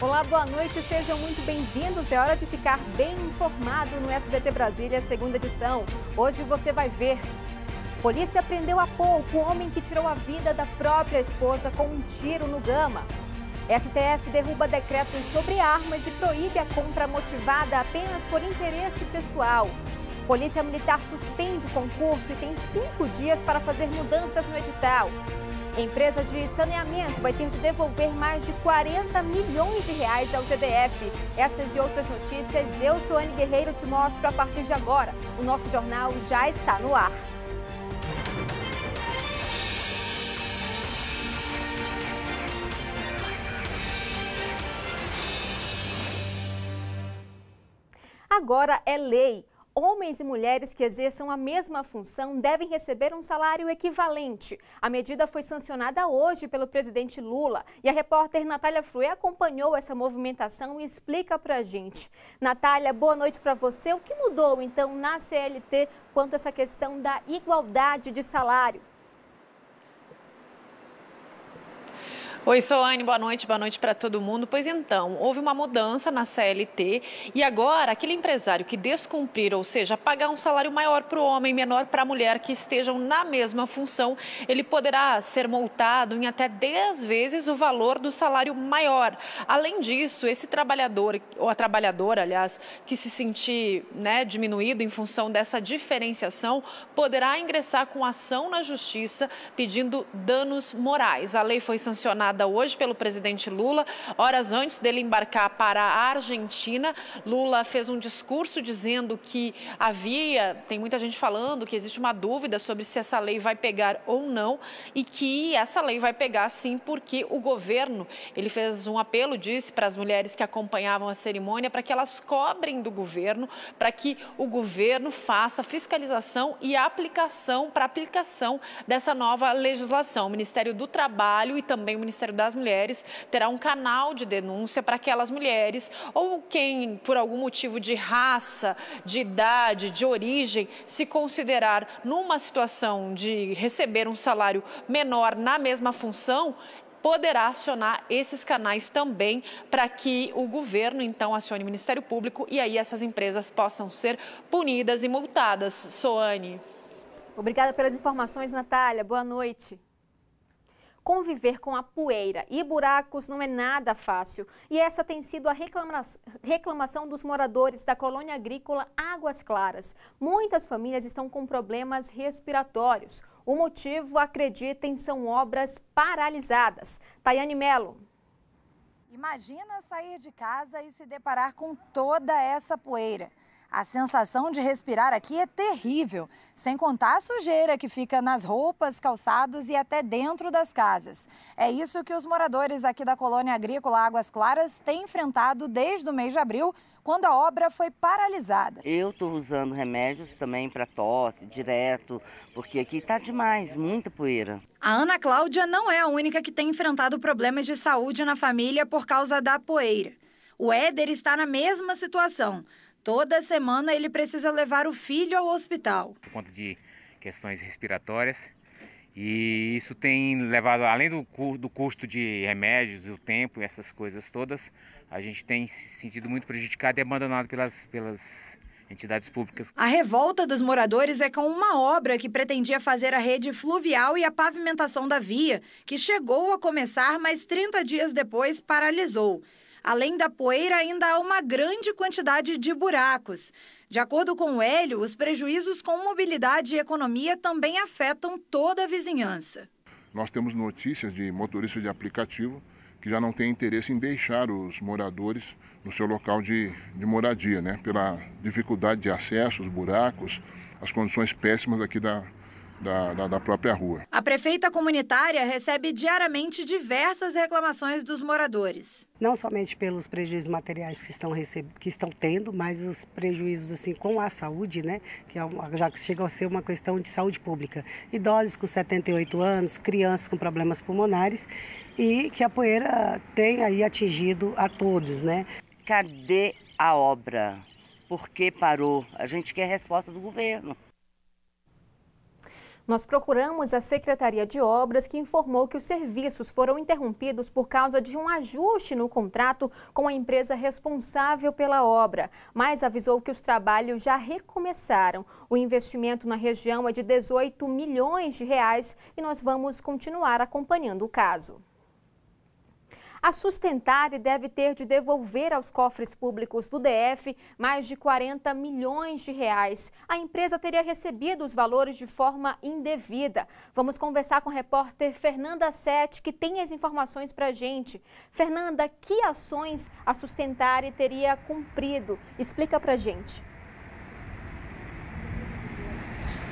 Olá, boa noite, sejam muito bem-vindos. É hora de ficar bem informado no SBT Brasília, segunda edição. Hoje você vai ver. Polícia prendeu há pouco o homem que tirou a vida da própria esposa com um tiro no Gama. STF derruba decretos sobre armas e proíbe a compra motivada apenas por interesse pessoal. Polícia Militar suspende concurso e tem cinco dias para fazer mudanças no edital. A empresa de saneamento vai ter de devolver mais de 40 milhões de reais ao GDF. Essas e outras notícias eu, sou Anne Guerreiro, te mostro a partir de agora. O nosso jornal já está no ar. Agora é lei homens e mulheres que exerçam a mesma função devem receber um salário equivalente. A medida foi sancionada hoje pelo presidente Lula e a repórter Natália Frué acompanhou essa movimentação e explica pra gente. Natália, boa noite para você. O que mudou então na CLT quanto a essa questão da igualdade de salário? Oi, Soane, boa noite, boa noite para todo mundo. Pois então, houve uma mudança na CLT e agora aquele empresário que descumprir, ou seja, pagar um salário maior para o homem, menor para a mulher, que estejam na mesma função, ele poderá ser multado em até 10 vezes o valor do salário maior. Além disso, esse trabalhador, ou a trabalhadora, aliás, que se sentir né, diminuído em função dessa diferenciação, poderá ingressar com ação na justiça pedindo danos morais. A lei foi sancionada hoje pelo presidente Lula. Horas antes dele embarcar para a Argentina, Lula fez um discurso dizendo que havia, tem muita gente falando, que existe uma dúvida sobre se essa lei vai pegar ou não e que essa lei vai pegar sim porque o governo, ele fez um apelo, disse para as mulheres que acompanhavam a cerimônia para que elas cobrem do governo, para que o governo faça fiscalização e aplicação para aplicação dessa nova legislação. O Ministério do Trabalho e também o Ministério Ministério das Mulheres terá um canal de denúncia para aquelas mulheres ou quem, por algum motivo de raça, de idade, de origem, se considerar numa situação de receber um salário menor na mesma função, poderá acionar esses canais também para que o governo então acione o Ministério Público e aí essas empresas possam ser punidas e multadas. Soane. Obrigada pelas informações, Natália. Boa noite conviver com a poeira e buracos não é nada fácil. E essa tem sido a reclama reclamação dos moradores da colônia agrícola Águas Claras. Muitas famílias estão com problemas respiratórios. O motivo, acreditem, são obras paralisadas. Tayane Melo. Imagina sair de casa e se deparar com toda essa poeira. A sensação de respirar aqui é terrível, sem contar a sujeira que fica nas roupas, calçados e até dentro das casas. É isso que os moradores aqui da colônia agrícola Águas Claras têm enfrentado desde o mês de abril, quando a obra foi paralisada. Eu estou usando remédios também para tosse, direto, porque aqui está demais, muita poeira. A Ana Cláudia não é a única que tem enfrentado problemas de saúde na família por causa da poeira. O Éder está na mesma situação. Toda semana ele precisa levar o filho ao hospital. Por conta de questões respiratórias. E isso tem levado, além do, do custo de remédios, do tempo, e essas coisas todas, a gente tem se sentido muito prejudicado e abandonado pelas, pelas entidades públicas. A revolta dos moradores é com uma obra que pretendia fazer a rede fluvial e a pavimentação da via, que chegou a começar, mas 30 dias depois paralisou. Além da poeira, ainda há uma grande quantidade de buracos. De acordo com o Hélio, os prejuízos com mobilidade e economia também afetam toda a vizinhança. Nós temos notícias de motoristas de aplicativo que já não têm interesse em deixar os moradores no seu local de, de moradia, né? pela dificuldade de acesso, os buracos, as condições péssimas aqui da, da, da, da, própria rua. A prefeita comunitária recebe diariamente diversas reclamações dos moradores. Não somente pelos prejuízos materiais que estão, receb... que estão tendo, mas os prejuízos assim com a saúde, né? que é já chega a ser uma questão de saúde pública. Idosos com 78 anos, crianças com problemas pulmonares e que a poeira tem aí atingido a todos. Né? Cadê a obra? Por que parou? A gente quer resposta do governo. Nós procuramos a Secretaria de Obras, que informou que os serviços foram interrompidos por causa de um ajuste no contrato com a empresa responsável pela obra, mas avisou que os trabalhos já recomeçaram. O investimento na região é de 18 milhões de reais e nós vamos continuar acompanhando o caso a Sustentare deve ter de devolver aos cofres públicos do DF mais de 40 milhões de reais. A empresa teria recebido os valores de forma indevida. Vamos conversar com a repórter Fernanda Sete, que tem as informações para a gente. Fernanda, que ações a Sustentare teria cumprido? Explica para a gente.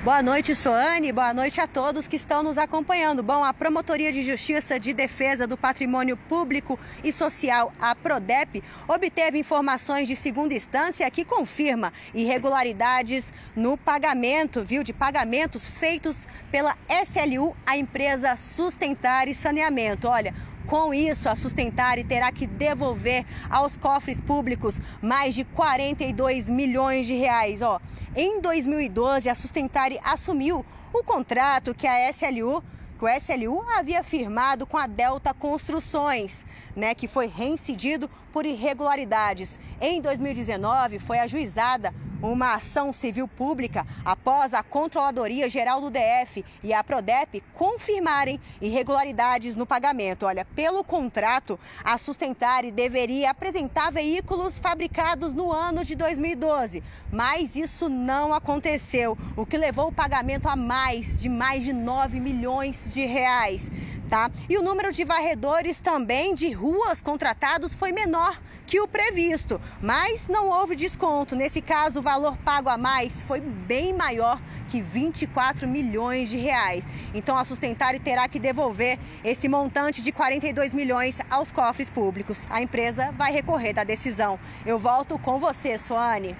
Boa noite, Soane. Boa noite a todos que estão nos acompanhando. Bom, a Promotoria de Justiça de Defesa do Patrimônio Público e Social, a PRODEP, obteve informações de segunda instância que confirma irregularidades no pagamento, viu, de pagamentos feitos pela SLU, a empresa Sustentar e Saneamento. Olha, com isso, a Sustentare terá que devolver aos cofres públicos mais de 42 milhões de reais. Ó, em 2012, a Sustentare assumiu o contrato que a SLU que o SLU havia firmado com a Delta Construções, né, que foi reincidido por irregularidades. Em 2019, foi ajuizada uma ação civil pública após a Controladoria Geral do DF e a Prodep confirmarem irregularidades no pagamento. Olha, pelo contrato, a Sustentare deveria apresentar veículos fabricados no ano de 2012, mas isso não aconteceu, o que levou o pagamento a mais de mais de 9 milhões de reais. Tá? E o número de varredores também de ruas contratados foi menor que o previsto, mas não houve desconto. Nesse caso, o valor pago a mais foi bem maior que 24 milhões de reais. Então, a Sustentare terá que devolver esse montante de 42 milhões aos cofres públicos. A empresa vai recorrer da decisão. Eu volto com você, Soane.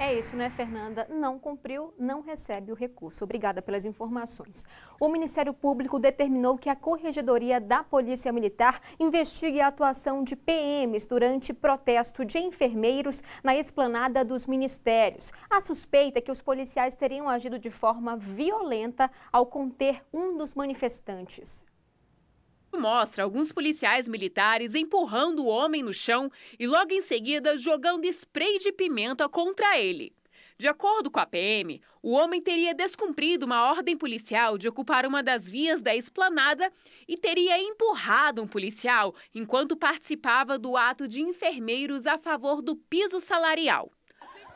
É isso, né, Fernanda? Não cumpriu, não recebe o recurso. Obrigada pelas informações. O Ministério Público determinou que a Corregedoria da Polícia Militar investigue a atuação de PMs durante protesto de enfermeiros na esplanada dos ministérios. A suspeita é que os policiais teriam agido de forma violenta ao conter um dos manifestantes mostra alguns policiais militares empurrando o homem no chão e logo em seguida jogando spray de pimenta contra ele. De acordo com a PM, o homem teria descumprido uma ordem policial de ocupar uma das vias da esplanada e teria empurrado um policial enquanto participava do ato de enfermeiros a favor do piso salarial.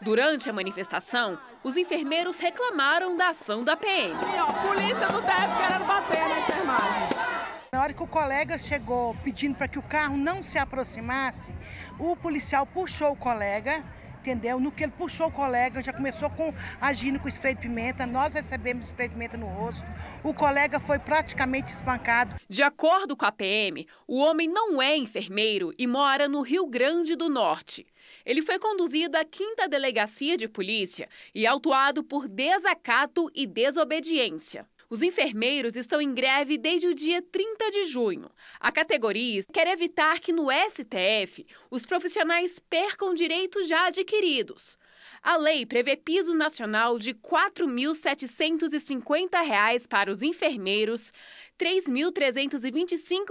Durante a manifestação, os enfermeiros reclamaram da ação da PM. Sim, ó, polícia bater na enfermagem. Na hora que o colega chegou pedindo para que o carro não se aproximasse, o policial puxou o colega entendeu? No que ele puxou o colega, já começou com agindo com spray de pimenta, nós recebemos spray de pimenta no rosto. O colega foi praticamente espancado. De acordo com a PM, o homem não é enfermeiro e mora no Rio Grande do Norte. Ele foi conduzido à quinta delegacia de polícia e autuado por desacato e desobediência. Os enfermeiros estão em greve desde o dia 30 de junho. A categoria quer evitar que no STF os profissionais percam direitos já adquiridos. A lei prevê piso nacional de R$ 4.750 para os enfermeiros, R$ 3.325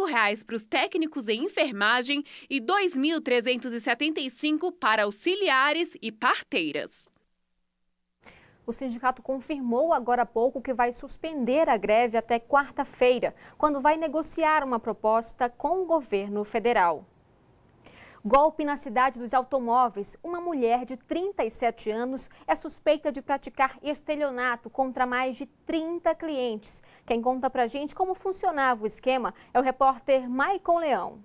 para os técnicos em enfermagem e R$ 2.375 para auxiliares e parteiras. O sindicato confirmou agora há pouco que vai suspender a greve até quarta-feira, quando vai negociar uma proposta com o governo federal. Golpe na cidade dos automóveis. Uma mulher de 37 anos é suspeita de praticar estelionato contra mais de 30 clientes. Quem conta pra gente como funcionava o esquema é o repórter Maicon Leão.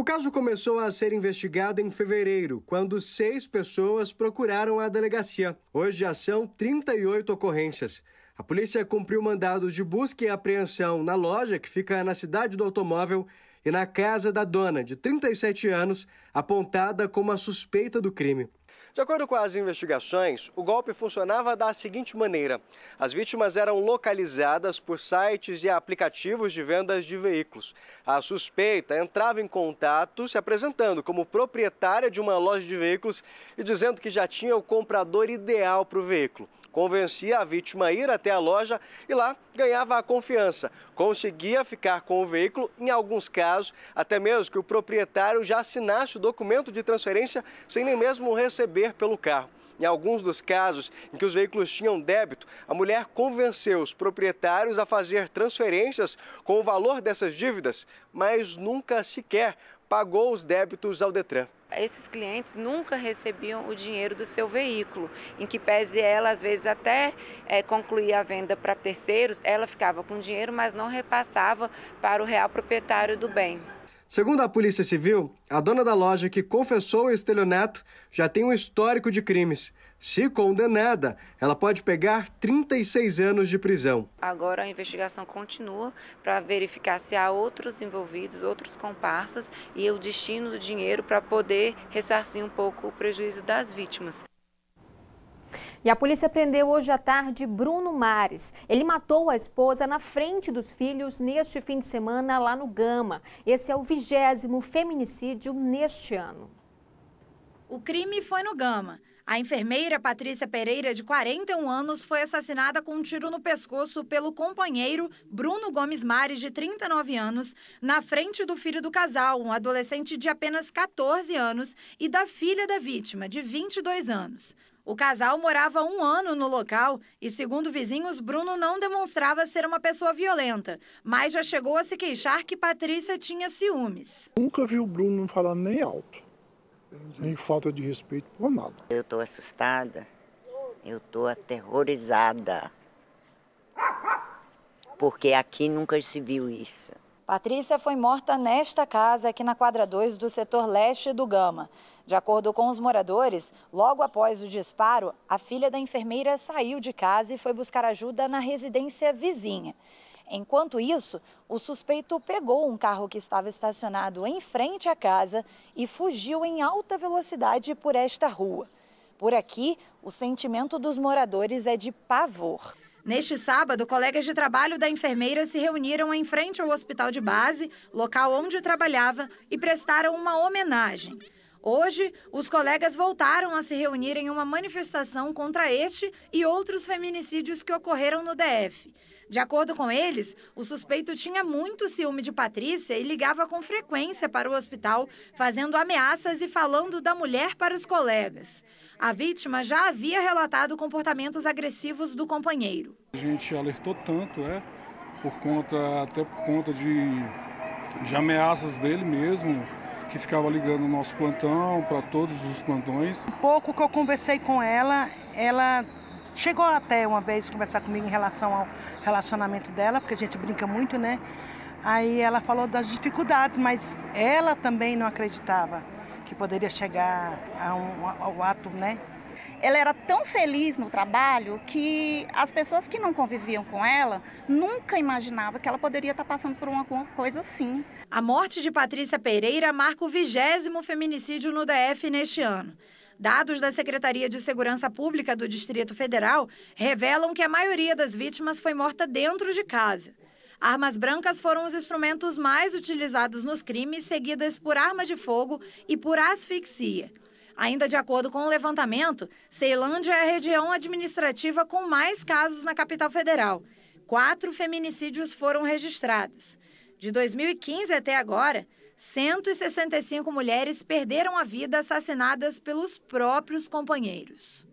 O caso começou a ser investigado em fevereiro, quando seis pessoas procuraram a delegacia. Hoje já são 38 ocorrências. A polícia cumpriu mandados de busca e apreensão na loja que fica na cidade do automóvel e na casa da dona, de 37 anos, apontada como a suspeita do crime. De acordo com as investigações, o golpe funcionava da seguinte maneira: as vítimas eram localizadas por sites e aplicativos de vendas de veículos. A suspeita entrava em contato se apresentando como proprietária de uma loja de veículos e dizendo que já tinha o comprador ideal para o veículo convencia a vítima a ir até a loja e lá ganhava a confiança. Conseguia ficar com o veículo, em alguns casos, até mesmo que o proprietário já assinasse o documento de transferência sem nem mesmo receber pelo carro. Em alguns dos casos em que os veículos tinham débito, a mulher convenceu os proprietários a fazer transferências com o valor dessas dívidas, mas nunca sequer pagou os débitos ao Detran esses clientes nunca recebiam o dinheiro do seu veículo, em que pese ela, às vezes, até é, concluir a venda para terceiros, ela ficava com dinheiro, mas não repassava para o real proprietário do bem. Segundo a Polícia Civil, a dona da loja que confessou o estelionato já tem um histórico de crimes. Se condenada, ela pode pegar 36 anos de prisão. Agora a investigação continua para verificar se há outros envolvidos, outros comparsas e o destino do dinheiro para poder ressarcir um pouco o prejuízo das vítimas. E a polícia prendeu hoje à tarde Bruno Mares. Ele matou a esposa na frente dos filhos neste fim de semana lá no Gama. Esse é o vigésimo feminicídio neste ano. O crime foi no Gama. A enfermeira Patrícia Pereira, de 41 anos, foi assassinada com um tiro no pescoço pelo companheiro Bruno Gomes Mares, de 39 anos, na frente do filho do casal, um adolescente de apenas 14 anos, e da filha da vítima, de 22 anos. O casal morava um ano no local e, segundo vizinhos, Bruno não demonstrava ser uma pessoa violenta, mas já chegou a se queixar que Patrícia tinha ciúmes. Nunca vi o Bruno falar nem alto nem falta de respeito por nada. Eu estou assustada, eu estou aterrorizada, porque aqui nunca se viu isso. Patrícia foi morta nesta casa, aqui na quadra 2 do setor leste do Gama. De acordo com os moradores, logo após o disparo, a filha da enfermeira saiu de casa e foi buscar ajuda na residência vizinha. Enquanto isso, o suspeito pegou um carro que estava estacionado em frente à casa e fugiu em alta velocidade por esta rua. Por aqui, o sentimento dos moradores é de pavor. Neste sábado, colegas de trabalho da enfermeira se reuniram em frente ao hospital de base, local onde trabalhava, e prestaram uma homenagem. Hoje, os colegas voltaram a se reunir em uma manifestação contra este e outros feminicídios que ocorreram no DF. De acordo com eles, o suspeito tinha muito ciúme de Patrícia e ligava com frequência para o hospital, fazendo ameaças e falando da mulher para os colegas. A vítima já havia relatado comportamentos agressivos do companheiro. A gente alertou tanto, é, por conta até por conta de, de ameaças dele mesmo, que ficava ligando o nosso plantão para todos os plantões. Um pouco que eu conversei com ela, ela chegou até uma vez conversar comigo em relação ao relacionamento dela, porque a gente brinca muito, né? Aí ela falou das dificuldades, mas ela também não acreditava que poderia chegar a um, ao ato, né? Ela era tão feliz no trabalho que as pessoas que não conviviam com ela nunca imaginavam que ela poderia estar passando por uma coisa assim. A morte de Patrícia Pereira marca o vigésimo feminicídio no DF neste ano. Dados da Secretaria de Segurança Pública do Distrito Federal revelam que a maioria das vítimas foi morta dentro de casa. Armas brancas foram os instrumentos mais utilizados nos crimes, seguidas por arma de fogo e por asfixia. Ainda de acordo com o levantamento, Ceilândia é a região administrativa com mais casos na capital federal. Quatro feminicídios foram registrados. De 2015 até agora, 165 mulheres perderam a vida assassinadas pelos próprios companheiros.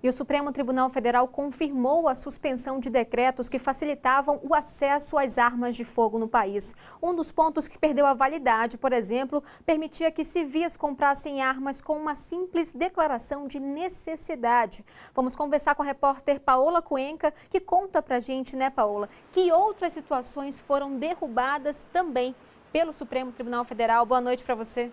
E o Supremo Tribunal Federal confirmou a suspensão de decretos que facilitavam o acesso às armas de fogo no país. Um dos pontos que perdeu a validade, por exemplo, permitia que civis comprassem armas com uma simples declaração de necessidade. Vamos conversar com a repórter Paola Cuenca, que conta pra gente, né, Paola, que outras situações foram derrubadas também pelo Supremo Tribunal Federal. Boa noite para você.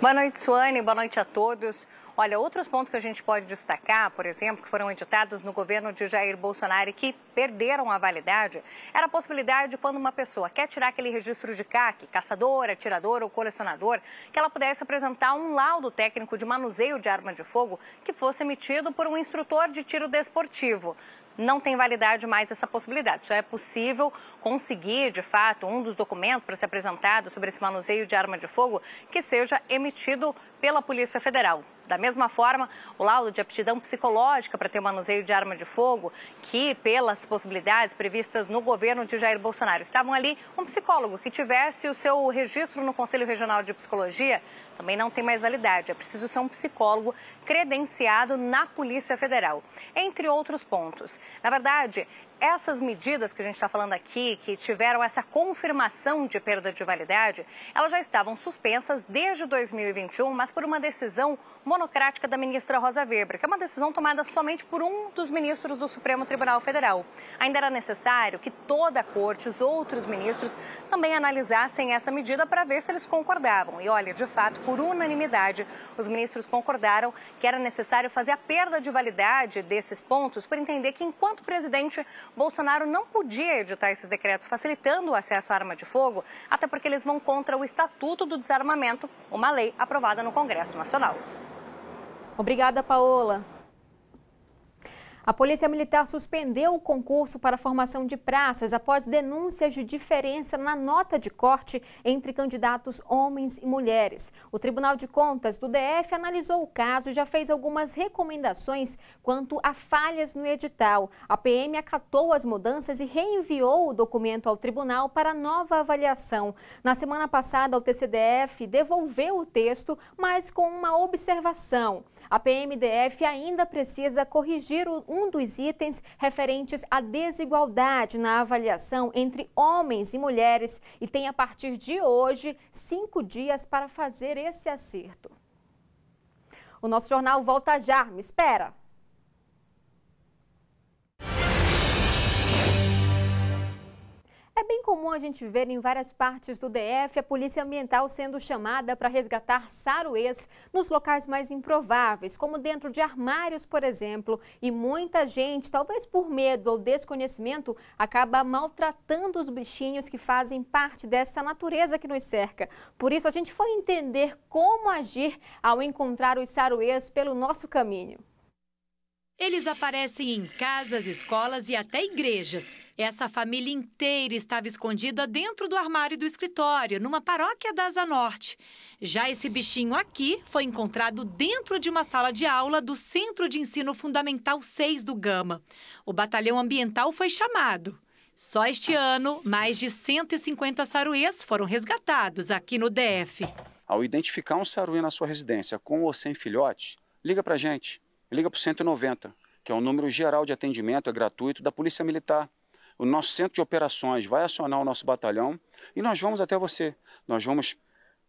Boa noite, Suane. Boa noite a todos. Olha, outros pontos que a gente pode destacar, por exemplo, que foram editados no governo de Jair Bolsonaro e que perderam a validade, era a possibilidade quando uma pessoa quer tirar aquele registro de CAC, caçador, atirador ou colecionador, que ela pudesse apresentar um laudo técnico de manuseio de arma de fogo que fosse emitido por um instrutor de tiro desportivo não tem validade mais essa possibilidade. Só é possível conseguir, de fato, um dos documentos para ser apresentado sobre esse manuseio de arma de fogo que seja emitido pela Polícia Federal. Da mesma forma, o laudo de aptidão psicológica para ter o manuseio de arma de fogo, que pelas possibilidades previstas no governo de Jair Bolsonaro, estavam ali um psicólogo que tivesse o seu registro no Conselho Regional de Psicologia, também não tem mais validade. É preciso ser um psicólogo credenciado na Polícia Federal, entre outros pontos. Na verdade, essas medidas que a gente está falando aqui, que tiveram essa confirmação de perda de validade, elas já estavam suspensas desde 2021, mas por uma decisão monocrática da ministra Rosa Weber, que é uma decisão tomada somente por um dos ministros do Supremo Tribunal Federal. Ainda era necessário que toda a corte, os outros ministros, também analisassem essa medida para ver se eles concordavam. E olha, de fato, por unanimidade, os ministros concordaram que era necessário fazer a perda de validade desses pontos por entender que, enquanto presidente, Bolsonaro não podia editar esses decretos facilitando o acesso à arma de fogo, até porque eles vão contra o Estatuto do Desarmamento, uma lei aprovada no Congresso Nacional. Obrigada, Paola. A Polícia Militar suspendeu o concurso para formação de praças após denúncias de diferença na nota de corte entre candidatos homens e mulheres. O Tribunal de Contas do DF analisou o caso e já fez algumas recomendações quanto a falhas no edital. A PM acatou as mudanças e reenviou o documento ao tribunal para nova avaliação. Na semana passada, o TCDF devolveu o texto, mas com uma observação. A PMDF ainda precisa corrigir um dos itens referentes à desigualdade na avaliação entre homens e mulheres e tem, a partir de hoje, cinco dias para fazer esse acerto. O nosso jornal volta já. Me espera! comum a gente ver em várias partes do DF a polícia ambiental sendo chamada para resgatar saruês nos locais mais improváveis, como dentro de armários, por exemplo. E muita gente, talvez por medo ou desconhecimento, acaba maltratando os bichinhos que fazem parte dessa natureza que nos cerca. Por isso, a gente foi entender como agir ao encontrar os saruês pelo nosso caminho. Eles aparecem em casas, escolas e até igrejas. Essa família inteira estava escondida dentro do armário do escritório, numa paróquia da Asa Norte. Já esse bichinho aqui foi encontrado dentro de uma sala de aula do Centro de Ensino Fundamental 6 do Gama. O batalhão ambiental foi chamado. Só este ano, mais de 150 saruês foram resgatados aqui no DF. Ao identificar um saruê na sua residência com ou sem filhote, liga pra gente liga para o 190, que é o número geral de atendimento, é gratuito, da Polícia Militar. O nosso centro de operações vai acionar o nosso batalhão e nós vamos até você. Nós vamos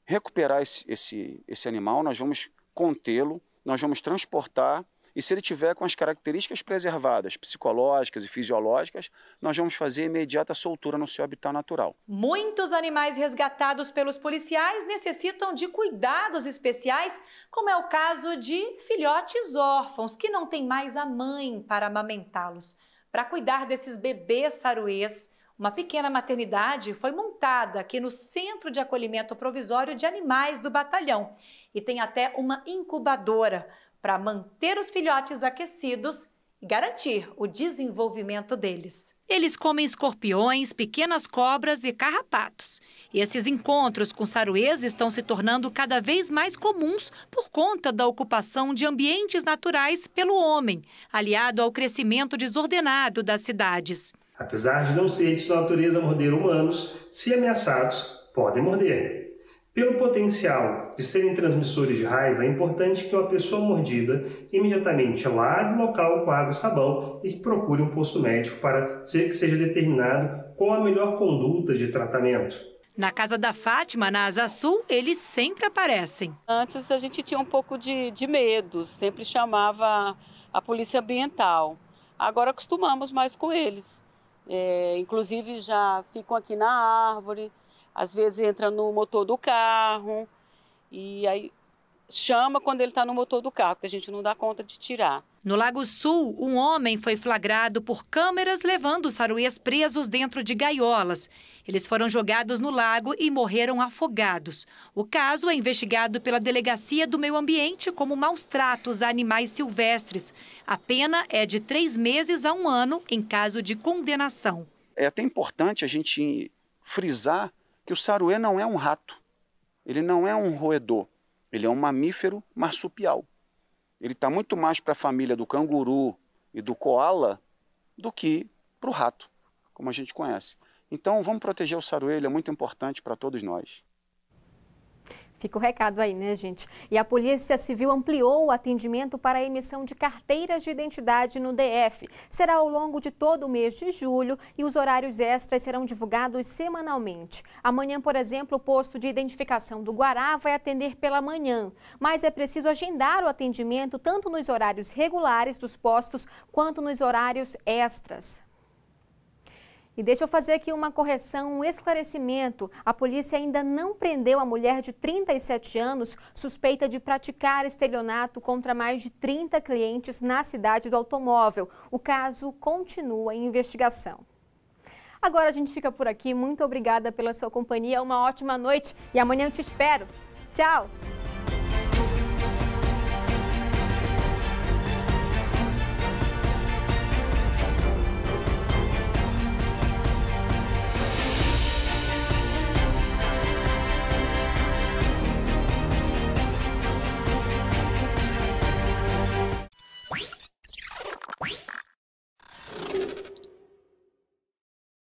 recuperar esse, esse, esse animal, nós vamos contê-lo, nós vamos transportar e se ele tiver com as características preservadas, psicológicas e fisiológicas, nós vamos fazer imediata soltura no seu habitat natural. Muitos animais resgatados pelos policiais necessitam de cuidados especiais, como é o caso de filhotes órfãos que não têm mais a mãe para amamentá-los. Para cuidar desses bebês saruês, uma pequena maternidade foi montada aqui no Centro de Acolhimento Provisório de Animais do Batalhão e tem até uma incubadora para manter os filhotes aquecidos e garantir o desenvolvimento deles. Eles comem escorpiões, pequenas cobras e carrapatos. E esses encontros com saruês estão se tornando cada vez mais comuns por conta da ocupação de ambientes naturais pelo homem, aliado ao crescimento desordenado das cidades. Apesar de não ser de sua natureza morder humanos, se ameaçados, podem morder. Pelo potencial de serem transmissores de raiva, é importante que uma pessoa mordida imediatamente lave o local com água e sabão e procure um posto médico para que seja determinado qual a melhor conduta de tratamento. Na casa da Fátima, na Asa Sul, eles sempre aparecem. Antes a gente tinha um pouco de, de medo, sempre chamava a polícia ambiental. Agora acostumamos mais com eles. É, inclusive já ficam aqui na árvore, às vezes entra no motor do carro e aí chama quando ele está no motor do carro, porque a gente não dá conta de tirar. No Lago Sul, um homem foi flagrado por câmeras levando saruês presos dentro de gaiolas. Eles foram jogados no lago e morreram afogados. O caso é investigado pela Delegacia do Meio Ambiente como maus tratos a animais silvestres. A pena é de três meses a um ano em caso de condenação. É até importante a gente frisar que o saruê não é um rato, ele não é um roedor, ele é um mamífero marsupial. Ele está muito mais para a família do canguru e do koala do que para o rato, como a gente conhece. Então vamos proteger o saruê, ele é muito importante para todos nós. Fica o recado aí, né, gente? E a Polícia Civil ampliou o atendimento para a emissão de carteiras de identidade no DF. Será ao longo de todo o mês de julho e os horários extras serão divulgados semanalmente. Amanhã, por exemplo, o posto de identificação do Guará vai atender pela manhã, mas é preciso agendar o atendimento tanto nos horários regulares dos postos quanto nos horários extras. E deixa eu fazer aqui uma correção, um esclarecimento. A polícia ainda não prendeu a mulher de 37 anos suspeita de praticar estelionato contra mais de 30 clientes na cidade do automóvel. O caso continua em investigação. Agora a gente fica por aqui. Muito obrigada pela sua companhia. Uma ótima noite e amanhã eu te espero. Tchau!